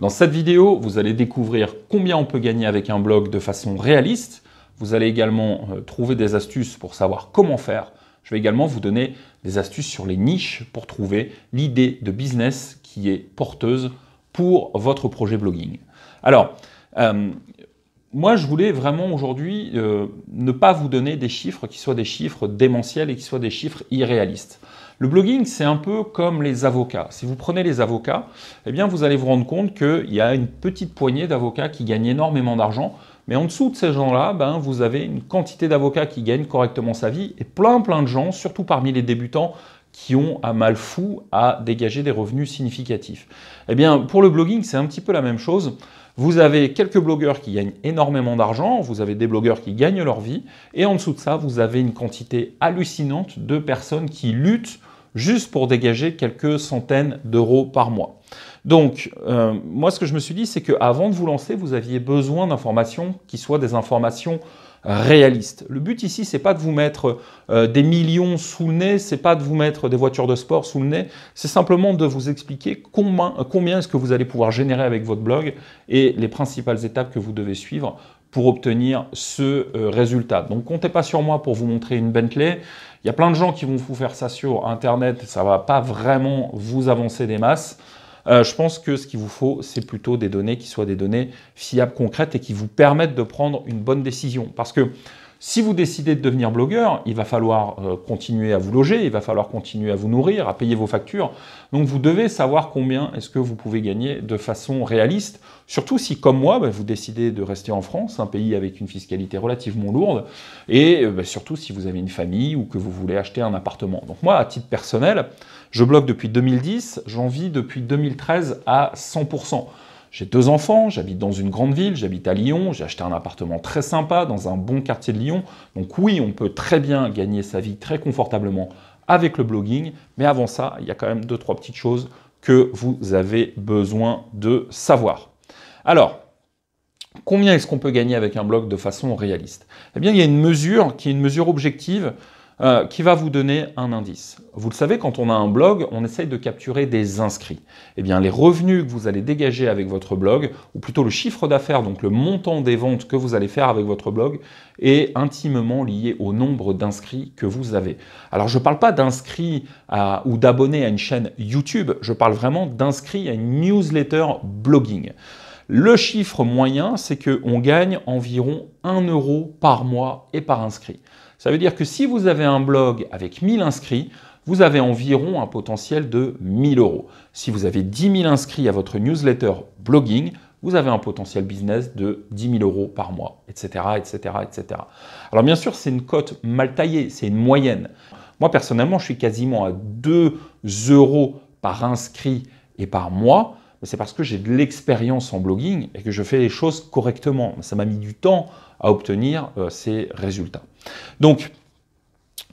Dans cette vidéo, vous allez découvrir combien on peut gagner avec un blog de façon réaliste. Vous allez également euh, trouver des astuces pour savoir comment faire. Je vais également vous donner des astuces sur les niches pour trouver l'idée de business qui est porteuse pour votre projet blogging. Alors, euh, moi, je voulais vraiment aujourd'hui euh, ne pas vous donner des chiffres qui soient des chiffres démentiels et qui soient des chiffres irréalistes. Le blogging, c'est un peu comme les avocats. Si vous prenez les avocats, eh bien, vous allez vous rendre compte qu'il y a une petite poignée d'avocats qui gagnent énormément d'argent. Mais en dessous de ces gens-là, ben, vous avez une quantité d'avocats qui gagnent correctement sa vie et plein, plein de gens, surtout parmi les débutants, qui ont à mal fou à dégager des revenus significatifs. Eh bien, pour le blogging, c'est un petit peu la même chose. Vous avez quelques blogueurs qui gagnent énormément d'argent, vous avez des blogueurs qui gagnent leur vie, et en dessous de ça, vous avez une quantité hallucinante de personnes qui luttent juste pour dégager quelques centaines d'euros par mois. Donc, euh, moi, ce que je me suis dit, c'est qu'avant de vous lancer, vous aviez besoin d'informations qui soient des informations réalistes. Le but ici, c'est pas de vous mettre euh, des millions sous le nez, c'est pas de vous mettre des voitures de sport sous le nez, c'est simplement de vous expliquer combien, est-ce que vous allez pouvoir générer avec votre blog et les principales étapes que vous devez suivre pour obtenir ce euh, résultat. Donc comptez pas sur moi pour vous montrer une Bentley. Il y a plein de gens qui vont vous faire ça sur Internet, ça va pas vraiment vous avancer des masses. Euh, je pense que ce qu'il vous faut, c'est plutôt des données qui soient des données fiables, concrètes et qui vous permettent de prendre une bonne décision. Parce que si vous décidez de devenir blogueur, il va falloir euh, continuer à vous loger, il va falloir continuer à vous nourrir, à payer vos factures. Donc vous devez savoir combien est-ce que vous pouvez gagner de façon réaliste, surtout si, comme moi, bah, vous décidez de rester en France, un pays avec une fiscalité relativement lourde, et euh, bah, surtout si vous avez une famille ou que vous voulez acheter un appartement. Donc moi, à titre personnel, je blogue depuis 2010, j'en vis depuis 2013 à 100%. J'ai deux enfants, j'habite dans une grande ville, j'habite à Lyon, j'ai acheté un appartement très sympa dans un bon quartier de Lyon. Donc oui, on peut très bien gagner sa vie très confortablement avec le blogging, mais avant ça, il y a quand même deux trois petites choses que vous avez besoin de savoir. Alors, combien est-ce qu'on peut gagner avec un blog de façon réaliste Eh bien, il y a une mesure qui est une mesure objective euh, qui va vous donner un indice. Vous le savez, quand on a un blog, on essaye de capturer des inscrits. Eh bien, les revenus que vous allez dégager avec votre blog, ou plutôt le chiffre d'affaires, donc le montant des ventes que vous allez faire avec votre blog, est intimement lié au nombre d'inscrits que vous avez. Alors, je ne parle pas d'inscrits ou d'abonnés à une chaîne YouTube, je parle vraiment d'inscrits à une newsletter blogging. Le chiffre moyen, c'est qu'on gagne environ 1 euro par mois et par inscrit. Ça veut dire que si vous avez un blog avec 1000 inscrits, vous avez environ un potentiel de 1000 euros. Si vous avez 10 000 inscrits à votre newsletter blogging, vous avez un potentiel business de 10 000 euros par mois, etc., etc., etc. Alors bien sûr, c'est une cote mal taillée, c'est une moyenne. Moi, personnellement, je suis quasiment à 2 euros par inscrit et par mois c'est parce que j'ai de l'expérience en blogging et que je fais les choses correctement. Ça m'a mis du temps à obtenir euh, ces résultats. Donc,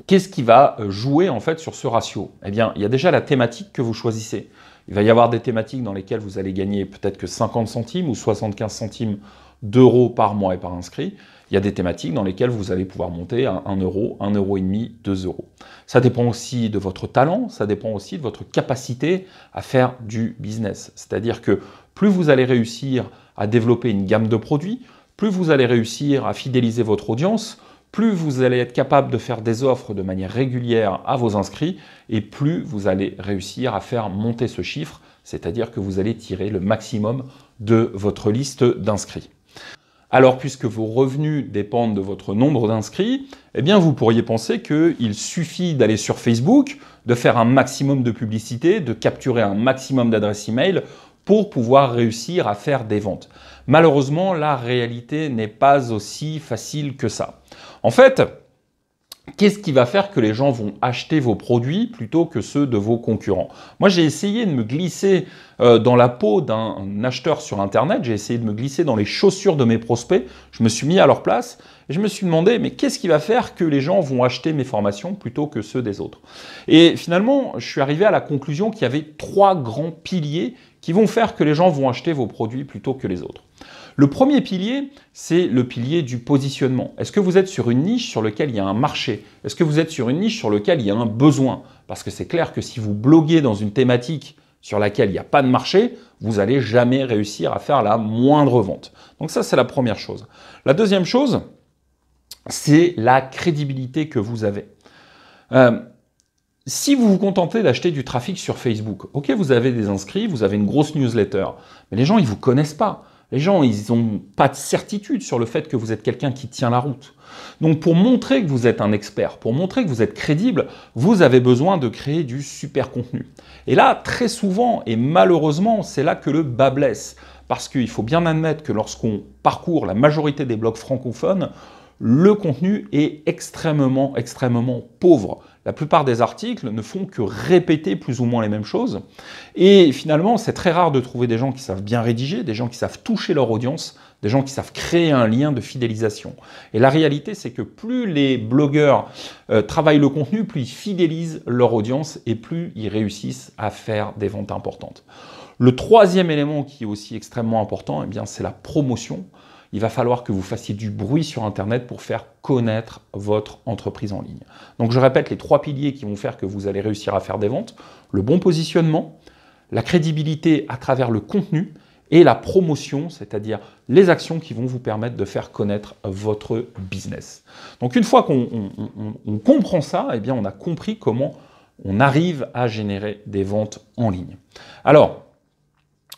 qu'est-ce qui va euh, jouer en fait sur ce ratio Eh bien, il y a déjà la thématique que vous choisissez. Il va y avoir des thématiques dans lesquelles vous allez gagner peut-être que 50 centimes ou 75 centimes d'euros par mois et par inscrit, il y a des thématiques dans lesquelles vous allez pouvoir monter à 1 euro, 1 euro et demi, 2 euros. Ça dépend aussi de votre talent, ça dépend aussi de votre capacité à faire du business. C'est-à-dire que plus vous allez réussir à développer une gamme de produits, plus vous allez réussir à fidéliser votre audience, plus vous allez être capable de faire des offres de manière régulière à vos inscrits et plus vous allez réussir à faire monter ce chiffre, c'est-à-dire que vous allez tirer le maximum de votre liste d'inscrits. Alors, puisque vos revenus dépendent de votre nombre d'inscrits, eh bien, vous pourriez penser qu'il suffit d'aller sur Facebook, de faire un maximum de publicité, de capturer un maximum d'adresses email pour pouvoir réussir à faire des ventes. Malheureusement, la réalité n'est pas aussi facile que ça. En fait, Qu'est-ce qui va faire que les gens vont acheter vos produits plutôt que ceux de vos concurrents Moi, j'ai essayé de me glisser euh, dans la peau d'un acheteur sur Internet, j'ai essayé de me glisser dans les chaussures de mes prospects, je me suis mis à leur place et je me suis demandé, mais qu'est-ce qui va faire que les gens vont acheter mes formations plutôt que ceux des autres Et finalement, je suis arrivé à la conclusion qu'il y avait trois grands piliers qui vont faire que les gens vont acheter vos produits plutôt que les autres. Le premier pilier, c'est le pilier du positionnement. Est-ce que vous êtes sur une niche sur laquelle il y a un marché Est-ce que vous êtes sur une niche sur laquelle il y a un besoin Parce que c'est clair que si vous bloguez dans une thématique sur laquelle il n'y a pas de marché, vous n'allez jamais réussir à faire la moindre vente. Donc ça, c'est la première chose. La deuxième chose, c'est la crédibilité que vous avez. Euh, si vous vous contentez d'acheter du trafic sur Facebook, ok, vous avez des inscrits, vous avez une grosse newsletter, mais les gens, ils ne vous connaissent pas. Les gens, ils n'ont pas de certitude sur le fait que vous êtes quelqu'un qui tient la route. Donc pour montrer que vous êtes un expert, pour montrer que vous êtes crédible, vous avez besoin de créer du super contenu. Et là, très souvent, et malheureusement, c'est là que le bas blesse. Parce qu'il faut bien admettre que lorsqu'on parcourt la majorité des blogs francophones, le contenu est extrêmement, extrêmement pauvre. La plupart des articles ne font que répéter plus ou moins les mêmes choses. Et finalement, c'est très rare de trouver des gens qui savent bien rédiger, des gens qui savent toucher leur audience, des gens qui savent créer un lien de fidélisation. Et la réalité, c'est que plus les blogueurs euh, travaillent le contenu, plus ils fidélisent leur audience et plus ils réussissent à faire des ventes importantes. Le troisième élément qui est aussi extrêmement important, eh bien, c'est la promotion il va falloir que vous fassiez du bruit sur Internet pour faire connaître votre entreprise en ligne. Donc je répète les trois piliers qui vont faire que vous allez réussir à faire des ventes. Le bon positionnement, la crédibilité à travers le contenu et la promotion, c'est-à-dire les actions qui vont vous permettre de faire connaître votre business. Donc une fois qu'on comprend ça, eh bien on a compris comment on arrive à générer des ventes en ligne. Alors,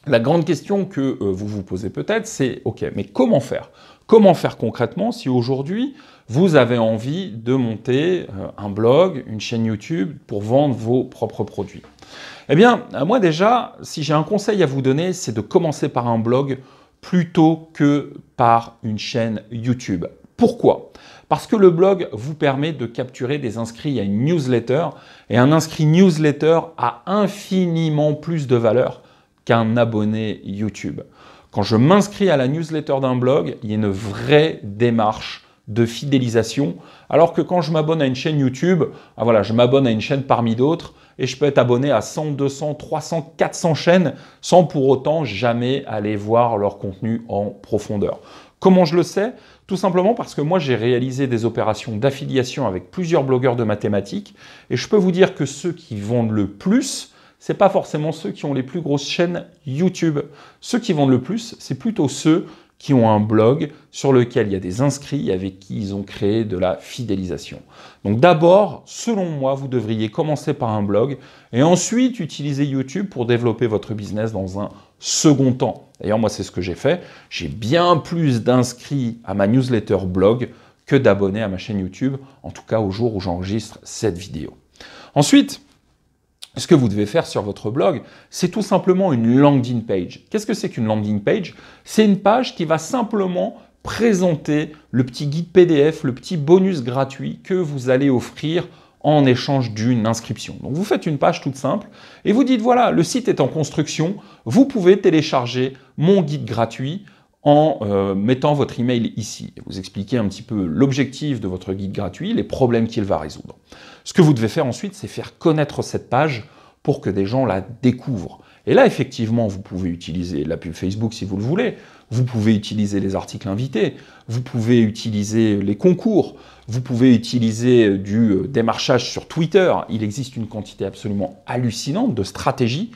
la grande question que euh, vous vous posez peut-être, c'est OK, mais comment faire Comment faire concrètement si aujourd'hui vous avez envie de monter euh, un blog, une chaîne YouTube pour vendre vos propres produits Eh bien, euh, moi déjà, si j'ai un conseil à vous donner, c'est de commencer par un blog plutôt que par une chaîne YouTube. Pourquoi Parce que le blog vous permet de capturer des inscrits à une newsletter et un inscrit newsletter a infiniment plus de valeur qu'un abonné YouTube. Quand je m'inscris à la newsletter d'un blog, il y a une vraie démarche de fidélisation, alors que quand je m'abonne à une chaîne YouTube, ah voilà, je m'abonne à une chaîne parmi d'autres, et je peux être abonné à 100, 200, 300, 400 chaînes sans pour autant jamais aller voir leur contenu en profondeur. Comment je le sais Tout simplement parce que moi j'ai réalisé des opérations d'affiliation avec plusieurs blogueurs de mathématiques et je peux vous dire que ceux qui vendent le plus, c'est pas forcément ceux qui ont les plus grosses chaînes YouTube. Ceux qui vendent le plus, c'est plutôt ceux qui ont un blog sur lequel il y a des inscrits avec qui ils ont créé de la fidélisation. Donc d'abord, selon moi, vous devriez commencer par un blog et ensuite utiliser YouTube pour développer votre business dans un second temps. D'ailleurs, moi, c'est ce que j'ai fait. J'ai bien plus d'inscrits à ma newsletter blog que d'abonnés à ma chaîne YouTube, en tout cas au jour où j'enregistre cette vidéo. Ensuite, ce que vous devez faire sur votre blog, c'est tout simplement une landing page. Qu'est-ce que c'est qu'une landing page C'est une page qui va simplement présenter le petit guide PDF, le petit bonus gratuit que vous allez offrir en échange d'une inscription. Donc vous faites une page toute simple et vous dites voilà, le site est en construction, vous pouvez télécharger mon guide gratuit en euh, mettant votre email ici. Vous expliquez un petit peu l'objectif de votre guide gratuit, les problèmes qu'il va résoudre. Ce que vous devez faire ensuite, c'est faire connaître cette page pour que des gens la découvrent. Et là, effectivement, vous pouvez utiliser la pub Facebook si vous le voulez, vous pouvez utiliser les articles invités, vous pouvez utiliser les concours, vous pouvez utiliser euh, du euh, démarchage sur Twitter. Il existe une quantité absolument hallucinante de stratégies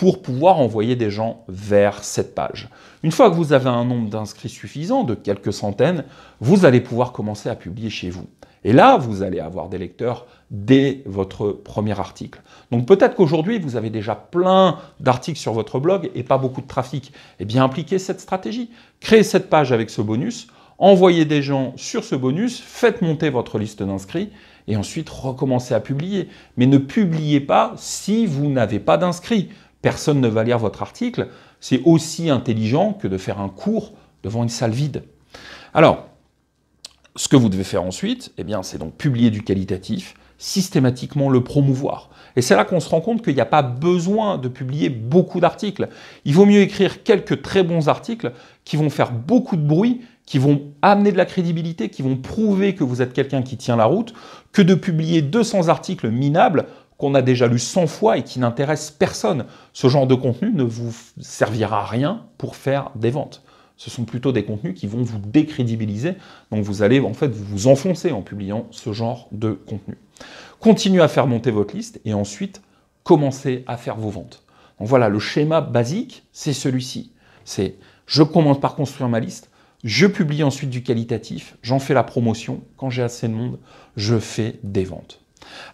pour pouvoir envoyer des gens vers cette page. Une fois que vous avez un nombre d'inscrits suffisant, de quelques centaines, vous allez pouvoir commencer à publier chez vous. Et là, vous allez avoir des lecteurs dès votre premier article. Donc peut-être qu'aujourd'hui, vous avez déjà plein d'articles sur votre blog et pas beaucoup de trafic. Eh bien, impliquez cette stratégie. Créez cette page avec ce bonus, envoyez des gens sur ce bonus, faites monter votre liste d'inscrits et ensuite recommencez à publier. Mais ne publiez pas si vous n'avez pas d'inscrits personne ne va lire votre article, c'est aussi intelligent que de faire un cours devant une salle vide. Alors, ce que vous devez faire ensuite, eh bien, c'est donc publier du qualitatif, systématiquement le promouvoir. Et c'est là qu'on se rend compte qu'il n'y a pas besoin de publier beaucoup d'articles. Il vaut mieux écrire quelques très bons articles qui vont faire beaucoup de bruit, qui vont amener de la crédibilité, qui vont prouver que vous êtes quelqu'un qui tient la route, que de publier 200 articles minables qu'on a déjà lu 100 fois et qui n'intéresse personne. Ce genre de contenu ne vous servira à rien pour faire des ventes. Ce sont plutôt des contenus qui vont vous décrédibiliser, donc vous allez en fait vous enfoncer en publiant ce genre de contenu. Continuez à faire monter votre liste et ensuite commencez à faire vos ventes. Donc voilà, le schéma basique, c'est celui-ci. C'est je commence par construire ma liste, je publie ensuite du qualitatif, j'en fais la promotion, quand j'ai assez de monde, je fais des ventes.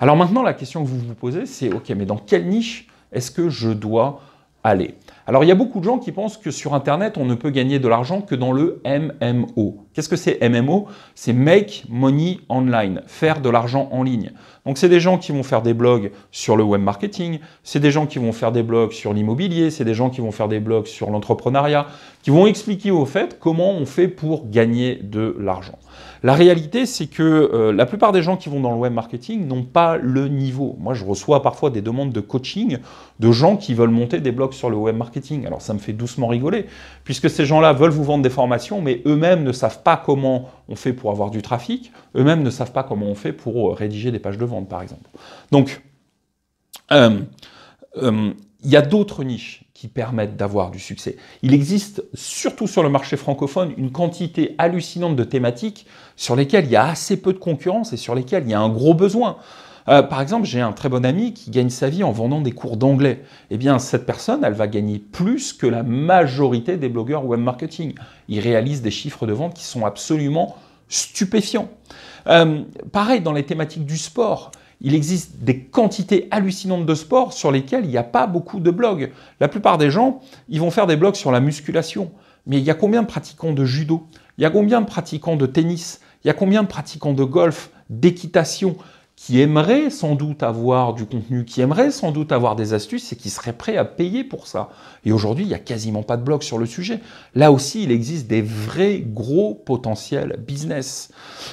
Alors maintenant, la question que vous vous posez, c'est OK, mais dans quelle niche est-ce que je dois aller Alors il y a beaucoup de gens qui pensent que sur Internet, on ne peut gagner de l'argent que dans le MMO. Qu'est-ce que c'est MMO C'est Make Money Online, faire de l'argent en ligne. Donc c'est des gens qui vont faire des blogs sur le web marketing, c'est des gens qui vont faire des blogs sur l'immobilier, c'est des gens qui vont faire des blogs sur l'entrepreneuriat, qui vont expliquer au fait comment on fait pour gagner de l'argent. La réalité, c'est que euh, la plupart des gens qui vont dans le web marketing n'ont pas le niveau. Moi, je reçois parfois des demandes de coaching de gens qui veulent monter des blogs sur le web marketing. Alors, ça me fait doucement rigoler, puisque ces gens-là veulent vous vendre des formations, mais eux-mêmes ne savent pas comment on fait pour avoir du trafic, eux-mêmes ne savent pas comment on fait pour euh, rédiger des pages de vente, par exemple. Donc, euh, il y a d'autres niches qui permettent d'avoir du succès. Il existe, surtout sur le marché francophone, une quantité hallucinante de thématiques sur lesquelles il y a assez peu de concurrence et sur lesquelles il y a un gros besoin. Euh, par exemple, j'ai un très bon ami qui gagne sa vie en vendant des cours d'anglais. et eh bien, cette personne, elle va gagner plus que la majorité des blogueurs web marketing. Ils réalisent des chiffres de vente qui sont absolument stupéfiants. Euh, pareil dans les thématiques du sport il existe des quantités hallucinantes de sports sur lesquels il n'y a pas beaucoup de blogs. La plupart des gens, ils vont faire des blogs sur la musculation. Mais il y a combien de pratiquants de judo Il y a combien de pratiquants de tennis Il y a combien de pratiquants de golf, d'équitation qui aimerait sans doute avoir du contenu, qui aimerait sans doute avoir des astuces et qui serait prêt à payer pour ça. Et aujourd'hui, il n'y a quasiment pas de blog sur le sujet. Là aussi, il existe des vrais gros potentiels business.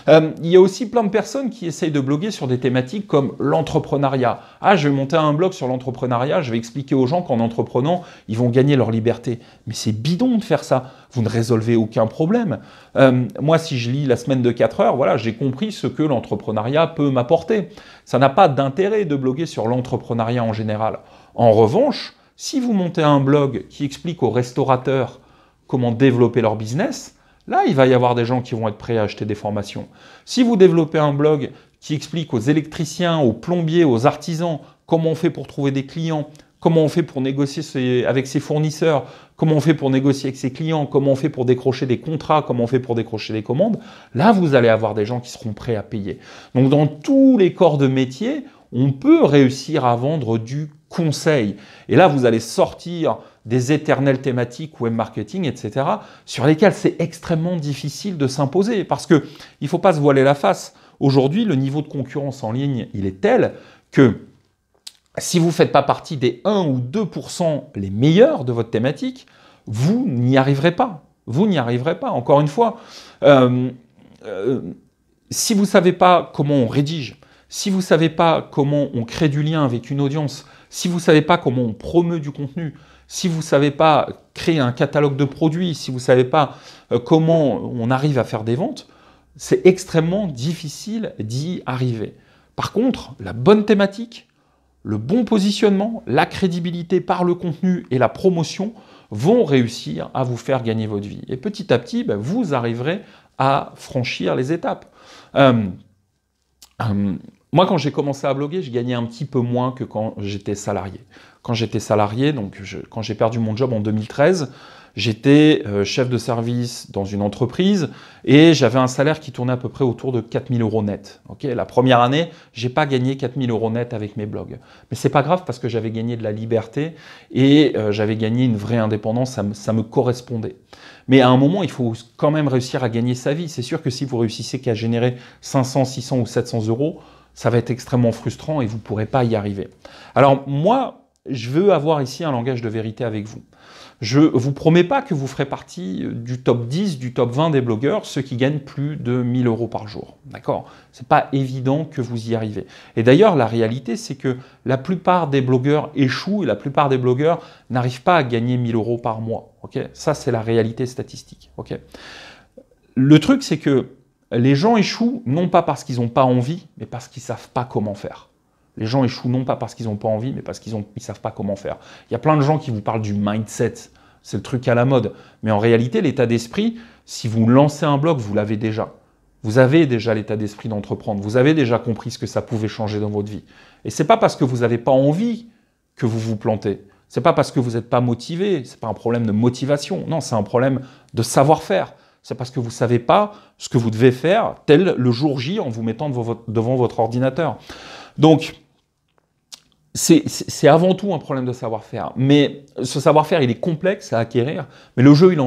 Euh, il y a aussi plein de personnes qui essayent de bloguer sur des thématiques comme l'entrepreneuriat. Ah, je vais monter un blog sur l'entrepreneuriat, je vais expliquer aux gens qu'en entreprenant, ils vont gagner leur liberté. Mais c'est bidon de faire ça vous ne résolvez aucun problème. Euh, moi, si je lis la semaine de 4 heures, voilà, j'ai compris ce que l'entrepreneuriat peut m'apporter. Ça n'a pas d'intérêt de bloguer sur l'entrepreneuriat en général. En revanche, si vous montez un blog qui explique aux restaurateurs comment développer leur business, là, il va y avoir des gens qui vont être prêts à acheter des formations. Si vous développez un blog qui explique aux électriciens, aux plombiers, aux artisans comment on fait pour trouver des clients, comment on fait pour négocier avec ses fournisseurs, comment on fait pour négocier avec ses clients, comment on fait pour décrocher des contrats, comment on fait pour décrocher des commandes, là, vous allez avoir des gens qui seront prêts à payer. Donc, dans tous les corps de métier, on peut réussir à vendre du conseil. Et là, vous allez sortir des éternelles thématiques web marketing, etc., sur lesquelles c'est extrêmement difficile de s'imposer parce que il faut pas se voiler la face. Aujourd'hui, le niveau de concurrence en ligne, il est tel que si vous ne faites pas partie des 1 ou 2% les meilleurs de votre thématique, vous n'y arriverez pas. Vous n'y arriverez pas. Encore une fois, euh, euh, si vous ne savez pas comment on rédige, si vous ne savez pas comment on crée du lien avec une audience, si vous ne savez pas comment on promeut du contenu, si vous ne savez pas créer un catalogue de produits, si vous ne savez pas euh, comment on arrive à faire des ventes, c'est extrêmement difficile d'y arriver. Par contre, la bonne thématique, le bon positionnement, la crédibilité par le contenu et la promotion vont réussir à vous faire gagner votre vie. Et petit à petit, ben, vous arriverez à franchir les étapes. Euh, euh, moi, quand j'ai commencé à bloguer, je gagnais un petit peu moins que quand j'étais salarié. Quand j'étais salarié, donc quand j'ai perdu mon job en 2013, J'étais euh, chef de service dans une entreprise et j'avais un salaire qui tournait à peu près autour de 4000 euros net. Okay la première année, j'ai pas gagné 4000 euros net avec mes blogs. Mais c'est pas grave parce que j'avais gagné de la liberté et euh, j'avais gagné une vraie indépendance, ça me, correspondait. Mais à un moment, il faut quand même réussir à gagner sa vie. C'est sûr que si vous réussissez qu'à générer 500, 600 ou 700 euros, ça va être extrêmement frustrant et vous ne pourrez pas y arriver. Alors moi, je veux avoir ici un langage de vérité avec vous. Je ne vous promets pas que vous ferez partie euh, du top 10, du top 20 des blogueurs, ceux qui gagnent plus de 1000 euros par jour. D'accord n'est pas évident que vous y arrivez. Et d'ailleurs, la réalité, c'est que la plupart des blogueurs échouent et la plupart des blogueurs n'arrivent pas à gagner 1000 euros par mois. Ça, c'est la réalité statistique. Le truc, c'est que les gens échouent non pas parce qu'ils n'ont pas envie, mais parce qu'ils ne savent pas comment faire. Les gens échouent non pas parce qu'ils n'ont pas envie, mais parce qu'ils ne savent pas comment faire. Il y a plein de gens qui vous parlent du mindset, c'est le truc à la mode. Mais en réalité, l'état d'esprit, si vous lancez un blog, vous l'avez déjà. Vous avez déjà l'état d'esprit d'entreprendre, vous avez déjà compris ce que ça pouvait changer dans votre vie. Et ce n'est pas parce que vous n'avez pas envie que vous vous plantez. Ce n'est pas parce que vous n'êtes pas motivé, Ce n'est pas un problème de motivation. Non, c'est un problème de savoir-faire. C'est parce que vous ne savez pas ce que vous devez faire, tel le jour J en vous mettant devant votre ordinateur. Donc, c'est avant tout un problème de savoir-faire. Mais ce savoir-faire, il est complexe à acquérir, mais le jeu, il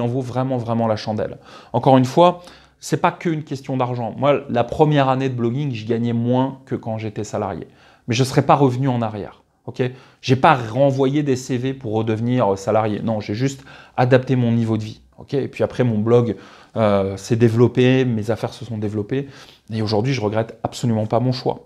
en, vaut vraiment, vraiment la chandelle. Encore une fois, c'est pas qu'une question d'argent. Moi, la première année de blogging, je gagnais moins que quand j'étais salarié. Mais je ne serais pas revenu en arrière. Ok, j'ai pas renvoyé des CV pour redevenir salarié. Non, j'ai juste adapté mon niveau de vie. Ok, et puis après mon blog euh, s'est développé, mes affaires se sont développées, et aujourd'hui je regrette absolument pas mon choix.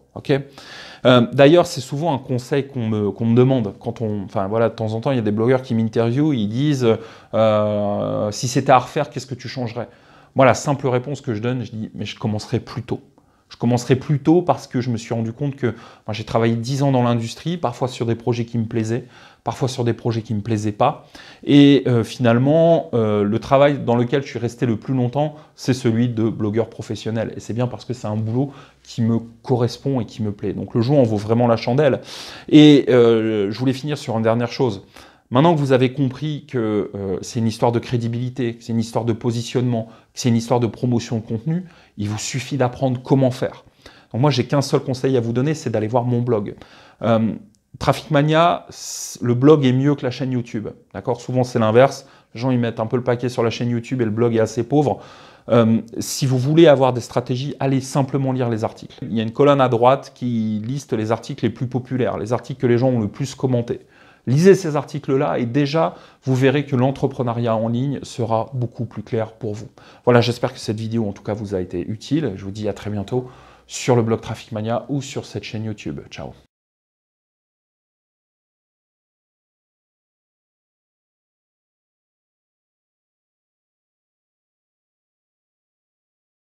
Euh, d'ailleurs, c'est souvent un conseil qu'on me, demande. Quand on, voilà, de temps en temps, il y a des blogueurs qui m'interviewent, ils disent euh, si c'était à refaire, qu'est-ce que tu changerais Moi, la simple réponse que je donne, je dis mais je commencerai plus tôt. Je commencerai plus tôt parce que je me suis rendu compte que j'ai travaillé 10 ans dans l'industrie, parfois sur des projets qui me plaisaient, parfois sur des projets qui ne me plaisaient pas. Et euh, finalement, euh, le travail dans lequel je suis resté le plus longtemps, c'est celui de blogueur professionnel. Et c'est bien parce que c'est un boulot qui me correspond et qui me plaît. Donc le jour en vaut vraiment la chandelle. Et euh, je voulais finir sur une dernière chose. Maintenant que vous avez compris que c'est une histoire de crédibilité, que c'est une histoire de positionnement, que c'est une histoire de promotion de contenu, il vous suffit d'apprendre comment faire. Donc moi, j'ai qu'un seul conseil à vous donner, c'est d'aller voir mon blog. Traffic Mania, le blog est mieux que la chaîne YouTube. D'accord Souvent, c'est l'inverse. Les gens, ils mettent un peu le paquet sur la chaîne YouTube et le blog est assez pauvre. Euh, si vous voulez avoir des stratégies, allez simplement lire les articles. Il y a une colonne à droite qui liste les articles les plus populaires, les articles que les gens ont le plus commentés. Lisez ces articles-là et déjà, vous verrez que l'entrepreneuriat en ligne sera beaucoup plus clair pour vous. Voilà, j'espère que cette vidéo, en tout cas, vous a été utile. Je vous dis à très bientôt sur le blog Traffic Mania ou sur cette chaîne YouTube. Ciao